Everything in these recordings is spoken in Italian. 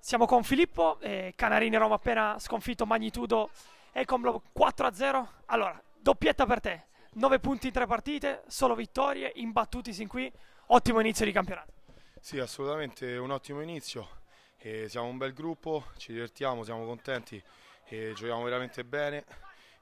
Siamo con Filippo, eh, Canarini Roma appena sconfitto Magnitudo e 4-0. Allora, doppietta per te. 9 punti in 3 partite, solo vittorie, imbattuti sin qui. Ottimo inizio di campionato. Sì, assolutamente un ottimo inizio. Eh, siamo un bel gruppo, ci divertiamo, siamo contenti, eh, giochiamo veramente bene.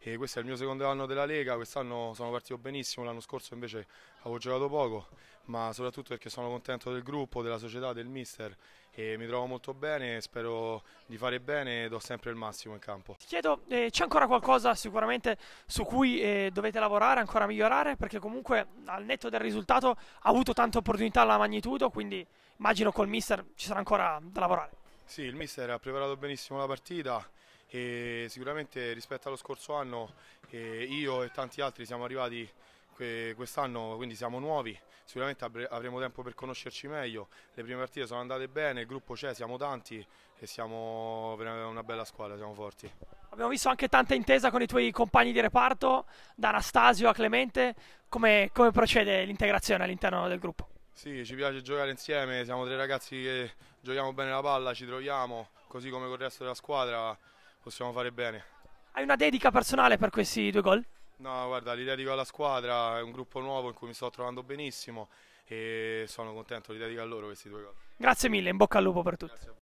E questo è il mio secondo anno della Lega, quest'anno sono partito benissimo, l'anno scorso invece avevo giocato poco, ma soprattutto perché sono contento del gruppo, della società, del mister e mi trovo molto bene, spero di fare bene e do sempre il massimo in campo. Ti chiedo, eh, c'è ancora qualcosa sicuramente su cui eh, dovete lavorare, ancora migliorare? Perché comunque al netto del risultato ha avuto tante opportunità alla magnitudo, quindi immagino col mister ci sarà ancora da lavorare. Sì, il mister ha preparato benissimo la partita e sicuramente rispetto allo scorso anno eh, io e tanti altri siamo arrivati quest'anno quindi siamo nuovi, sicuramente avremo tempo per conoscerci meglio, le prime partite sono andate bene, il gruppo c'è, siamo tanti e siamo una bella squadra, siamo forti. Abbiamo visto anche tanta intesa con i tuoi compagni di reparto, da Anastasio a Clemente, come, come procede l'integrazione all'interno del gruppo? Sì, ci piace giocare insieme, siamo tre ragazzi che giochiamo bene la palla, ci troviamo, così come con il resto della squadra possiamo fare bene. Hai una dedica personale per questi due gol? No, guarda, li dedico alla squadra, è un gruppo nuovo in cui mi sto trovando benissimo e sono contento, li dedico a loro questi due gol. Grazie mille, in bocca al lupo per tutti.